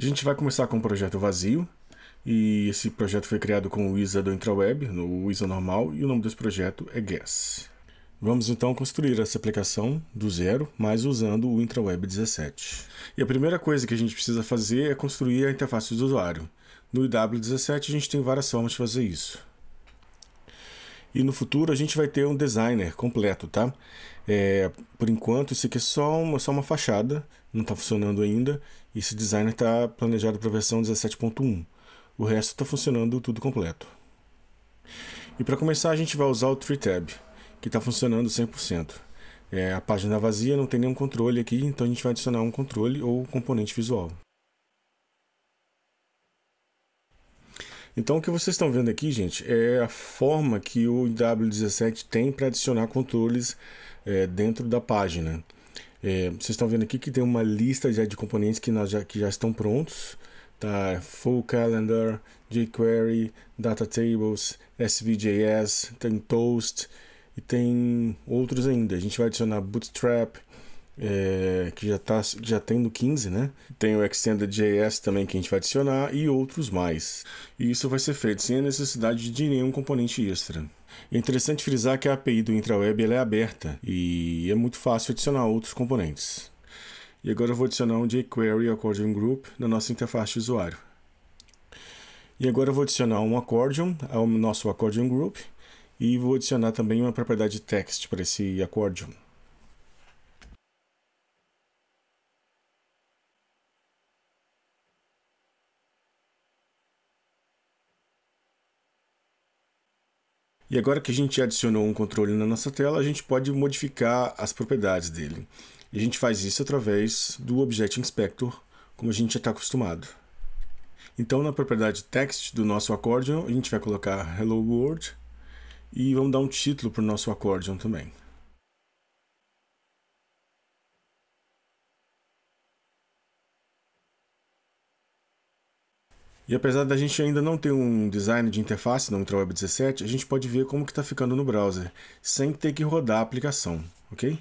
A gente vai começar com um projeto vazio, e esse projeto foi criado com o ISA do Intraweb, no ISA normal, e o nome desse projeto é Guess. Vamos então construir essa aplicação do zero, mas usando o Intraweb 17. E a primeira coisa que a gente precisa fazer é construir a interface do usuário. No IW17 a gente tem várias formas de fazer isso. E no futuro a gente vai ter um designer completo, tá? É, por enquanto, isso aqui é só uma, só uma fachada, não está funcionando ainda. esse designer está planejado para a versão 17.1. O resto está funcionando tudo completo. E para começar, a gente vai usar o TreeTab, que está funcionando 100%. É, a página vazia não tem nenhum controle aqui, então a gente vai adicionar um controle ou componente visual. Então o que vocês estão vendo aqui, gente, é a forma que o W17 tem para adicionar controles é, dentro da página. É, vocês estão vendo aqui que tem uma lista já de componentes que, nós já, que já estão prontos. Tá? Full Calendar, jQuery, Data Tables, SVJS, tem Toast e tem outros ainda. A gente vai adicionar Bootstrap, é, que já, tá, já tendo 15, né? Tem o Extended.js também que a gente vai adicionar e outros mais. E isso vai ser feito sem a necessidade de nenhum componente extra. É interessante frisar que a API do Intraweb é aberta e é muito fácil adicionar outros componentes. E agora eu vou adicionar um jQuery Accordion Group na nossa interface de usuário. E agora eu vou adicionar um accordion ao nosso accordion group e vou adicionar também uma propriedade text para esse accordion. E agora que a gente adicionou um controle na nossa tela, a gente pode modificar as propriedades dele. E a gente faz isso através do Object Inspector, como a gente já está acostumado. Então, na propriedade text do nosso accordion, a gente vai colocar Hello World e vamos dar um título para o nosso accordion também. E apesar da gente ainda não ter um design de interface no Ultraweb 17, a gente pode ver como que está ficando no browser, sem ter que rodar a aplicação, ok?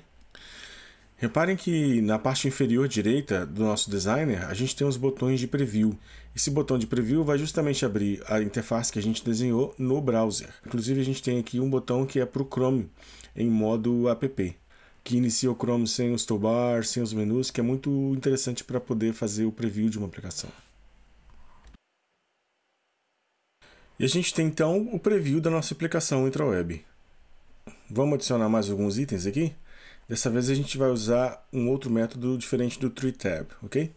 Reparem que na parte inferior direita do nosso designer, a gente tem os botões de preview. Esse botão de preview vai justamente abrir a interface que a gente desenhou no browser. Inclusive a gente tem aqui um botão que é para o Chrome, em modo app, que inicia o Chrome sem os toolbars, sem os menus, que é muito interessante para poder fazer o preview de uma aplicação. E a gente tem então o preview da nossa aplicação intraweb. Vamos adicionar mais alguns itens aqui? Dessa vez a gente vai usar um outro método diferente do treeTab, ok?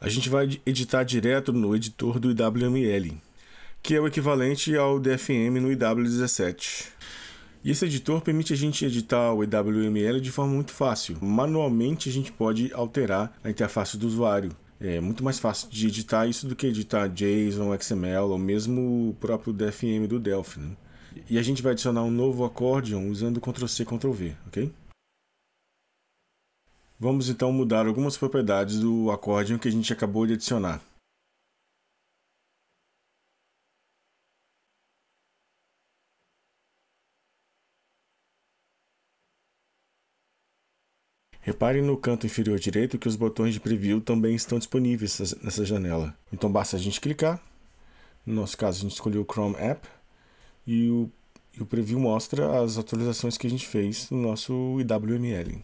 A gente vai editar direto no editor do IWML, que é o equivalente ao DFM no IW17. E esse editor permite a gente editar o IWML de forma muito fácil. Manualmente a gente pode alterar a interface do usuário. É muito mais fácil de editar isso do que editar JSON, XML ou mesmo o próprio DFM do Delphi. Né? E a gente vai adicionar um novo acordeão usando Ctrl+C, Ctrl+V, ok? Vamos então mudar algumas propriedades do acordeão que a gente acabou de adicionar. Reparem no canto inferior direito que os botões de preview também estão disponíveis nessa janela. Então basta a gente clicar. No nosso caso, a gente escolheu o Chrome App e o, e o preview mostra as atualizações que a gente fez no nosso IWML.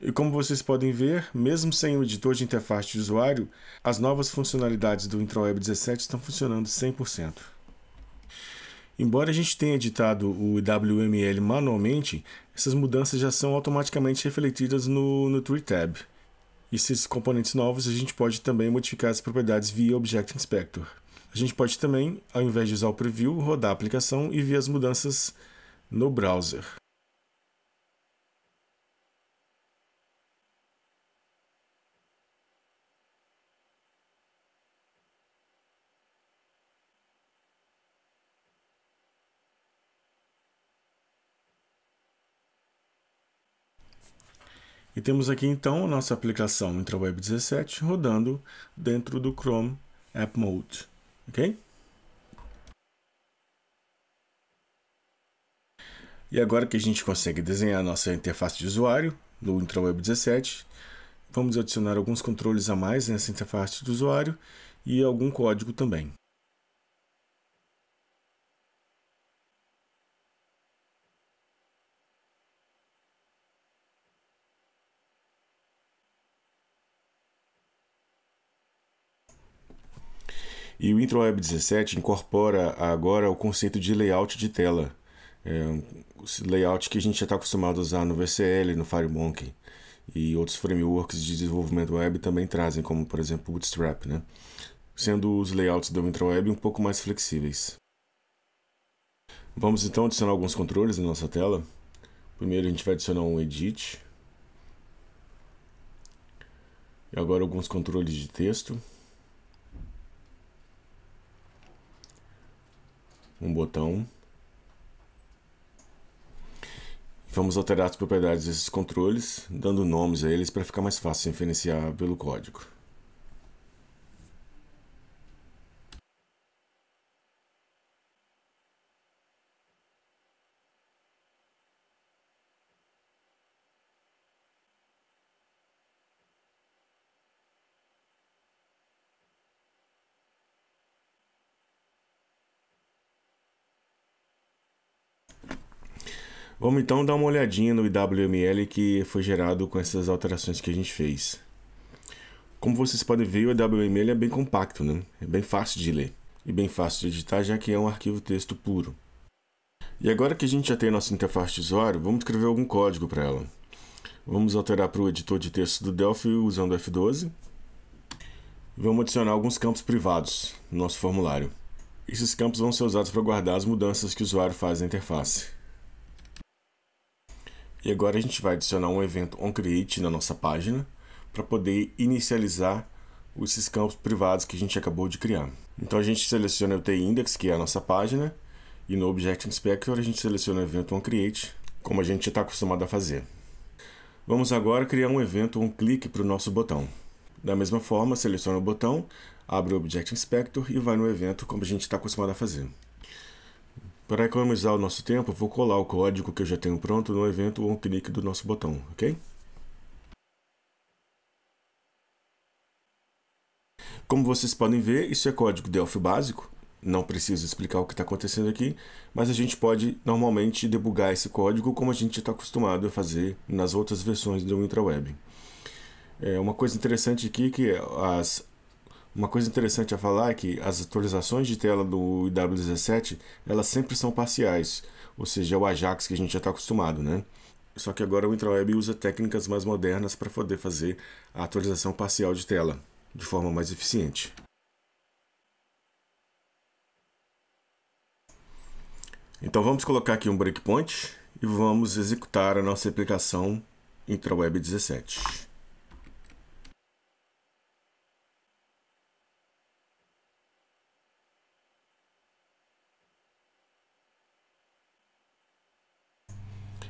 E como vocês podem ver, mesmo sem o editor de interface de usuário, as novas funcionalidades do IntraWeb 17 estão funcionando 100%. Embora a gente tenha editado o WML manualmente, essas mudanças já são automaticamente refletidas no, no Tree Tab. E esses componentes novos a gente pode também modificar as propriedades via Object Inspector. A gente pode também, ao invés de usar o preview, rodar a aplicação e ver as mudanças no browser. E temos aqui então a nossa aplicação IntraWeb 17 rodando dentro do Chrome App Mode, ok? E agora que a gente consegue desenhar a nossa interface de usuário no IntraWeb 17, vamos adicionar alguns controles a mais nessa interface de usuário e algum código também. E o IntroWeb 17 incorpora agora o conceito de layout de tela. É, layout que a gente já está acostumado a usar no VCL, no FireMonkey e outros frameworks de desenvolvimento web também trazem, como por exemplo o Bootstrap, né? sendo os layouts do IntroWeb um pouco mais flexíveis. Vamos então adicionar alguns controles na nossa tela. Primeiro a gente vai adicionar um Edit. E agora alguns controles de texto. um botão. Vamos alterar as propriedades desses controles, dando nomes a eles para ficar mais fácil referenciar pelo código. Vamos então dar uma olhadinha no IWML que foi gerado com essas alterações que a gente fez. Como vocês podem ver, o IWML é bem compacto, né? é bem fácil de ler e bem fácil de editar, já que é um arquivo texto puro. E agora que a gente já tem a nossa interface de usuário, vamos escrever algum código para ela. Vamos alterar para o editor de texto do Delphi usando o F12. Vamos adicionar alguns campos privados no nosso formulário. Esses campos vão ser usados para guardar as mudanças que o usuário faz na interface. E agora a gente vai adicionar um evento onCreate na nossa página para poder inicializar esses campos privados que a gente acabou de criar. Então a gente seleciona o tindex, que é a nossa página, e no Object Inspector a gente seleciona o evento onCreate, como a gente está acostumado a fazer. Vamos agora criar um evento onClick para o nosso botão. Da mesma forma, seleciona o botão, abre o Object Inspector e vai no evento como a gente está acostumado a fazer. Para economizar o nosso tempo, vou colar o código que eu já tenho pronto no evento onclick clique do nosso botão, ok? Como vocês podem ver, isso é código Delphi básico, não preciso explicar o que está acontecendo aqui, mas a gente pode normalmente debugar esse código como a gente está acostumado a fazer nas outras versões do Intraweb. É, uma coisa interessante aqui é que as uma coisa interessante a falar é que as atualizações de tela do IW17 elas sempre são parciais, ou seja, é o Ajax que a gente já está acostumado, né? Só que agora o Intraweb usa técnicas mais modernas para poder fazer a atualização parcial de tela de forma mais eficiente. Então vamos colocar aqui um breakpoint e vamos executar a nossa aplicação Intraweb 17.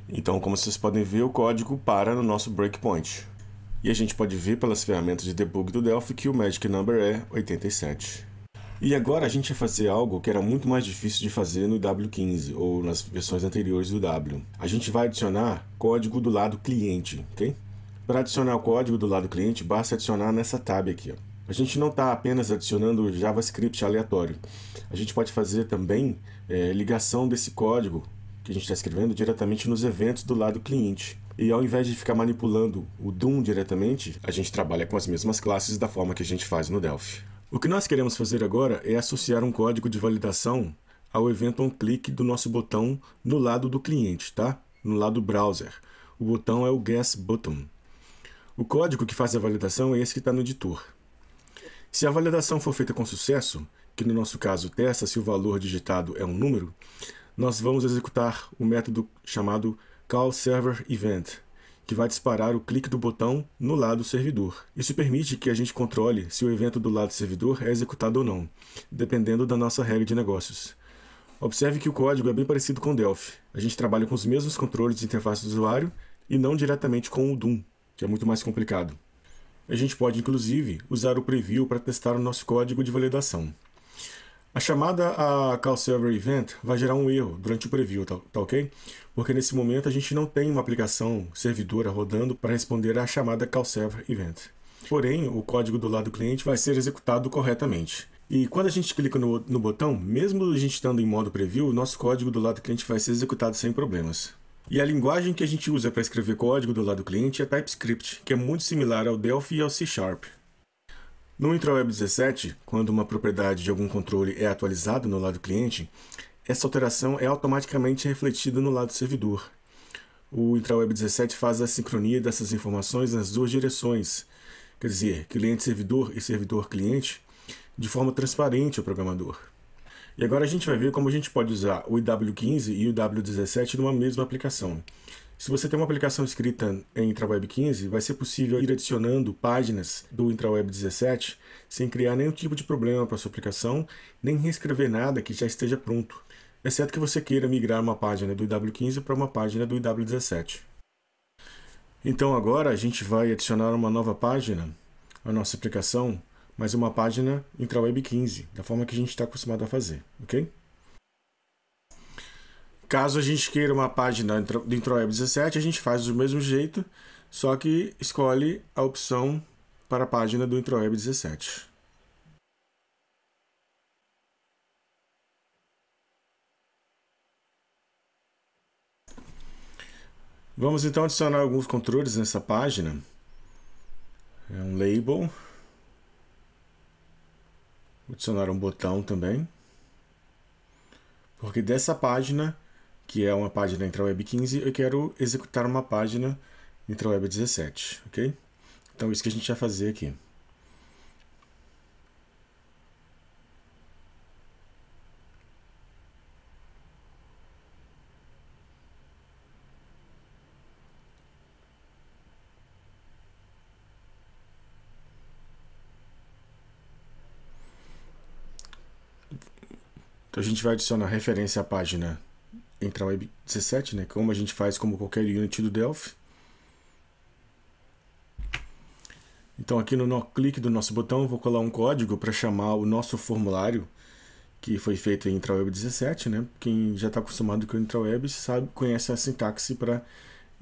Então, como vocês podem ver, o código para no nosso breakpoint. E a gente pode ver pelas ferramentas de debug do Delphi que o magic number é 87. E agora a gente vai fazer algo que era muito mais difícil de fazer no W15 ou nas versões anteriores do W. A gente vai adicionar código do lado cliente, ok? Para adicionar o código do lado cliente, basta adicionar nessa tab aqui. Ó. A gente não está apenas adicionando JavaScript aleatório. A gente pode fazer também é, ligação desse código que a gente está escrevendo diretamente nos eventos do lado cliente. E ao invés de ficar manipulando o Doom diretamente, a gente trabalha com as mesmas classes da forma que a gente faz no Delphi. O que nós queremos fazer agora é associar um código de validação ao evento onclick do nosso botão no lado do cliente, tá? No lado browser. O botão é o GuessButton. Button. O código que faz a validação é esse que está no editor. Se a validação for feita com sucesso, que no nosso caso testa se o valor digitado é um número, nós vamos executar o um método chamado call server event, que vai disparar o clique do botão no lado do servidor. Isso permite que a gente controle se o evento do lado do servidor é executado ou não, dependendo da nossa regra de negócios. Observe que o código é bem parecido com o Delphi. A gente trabalha com os mesmos controles de interface do usuário e não diretamente com o Doom, que é muito mais complicado. A gente pode, inclusive, usar o preview para testar o nosso código de validação. A chamada a Call Server Event vai gerar um erro durante o preview, tá, tá ok? Porque nesse momento a gente não tem uma aplicação servidora rodando para responder à chamada Call Server Event. Porém, o código do lado do cliente vai ser executado corretamente. E quando a gente clica no, no botão, mesmo a gente estando em modo preview, o nosso código do lado do cliente vai ser executado sem problemas. E a linguagem que a gente usa para escrever código do lado do cliente é TypeScript, que é muito similar ao Delphi e ao C Sharp. No Intraweb 17, quando uma propriedade de algum controle é atualizada no lado cliente, essa alteração é automaticamente refletida no lado servidor. O Intraweb 17 faz a sincronia dessas informações nas duas direções, quer dizer, cliente-servidor e servidor-cliente, de forma transparente ao programador. E agora a gente vai ver como a gente pode usar o IW15 e o IW17 numa mesma aplicação. Se você tem uma aplicação escrita em Intraweb 15, vai ser possível ir adicionando páginas do Intraweb 17 sem criar nenhum tipo de problema para sua aplicação, nem reescrever nada que já esteja pronto, exceto que você queira migrar uma página do IW15 para uma página do IW17. Então agora a gente vai adicionar uma nova página à nossa aplicação, mas uma página Intraweb 15, da forma que a gente está acostumado a fazer, ok? Caso a gente queira uma página de IntroWeb 17, a gente faz do mesmo jeito, só que escolhe a opção para a página do IntroWeb 17. Vamos então adicionar alguns controles nessa página. É um label. Vou adicionar um botão também. Porque dessa página que é uma página intraweb 15, eu quero executar uma página intraweb 17, ok? Então, isso que a gente vai fazer aqui. Então, a gente vai adicionar referência à página entrar Web 17, né? Como a gente faz como qualquer Unity do Delphi. Então aqui no clique do nosso botão vou colar um código para chamar o nosso formulário que foi feito em Intraweb 17, né? Quem já está acostumado com o Intraweb sabe, conhece a sintaxe para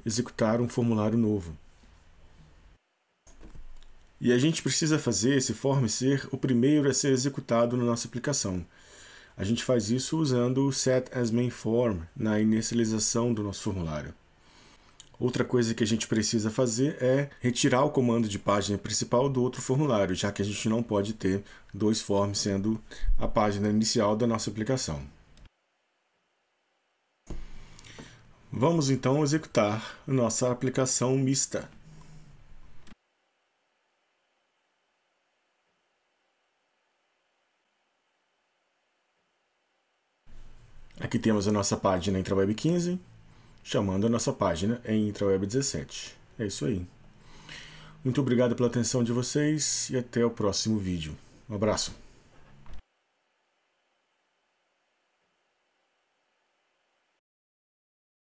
executar um formulário novo. E a gente precisa fazer esse form ser o primeiro a ser executado na nossa aplicação. A gente faz isso usando o set as main form na inicialização do nosso formulário. Outra coisa que a gente precisa fazer é retirar o comando de página principal do outro formulário, já que a gente não pode ter dois forms sendo a página inicial da nossa aplicação. Vamos então executar nossa aplicação mista. Aqui temos a nossa página Intraweb 15, chamando a nossa página em Intraweb 17. É isso aí. Muito obrigado pela atenção de vocês e até o próximo vídeo. Um abraço.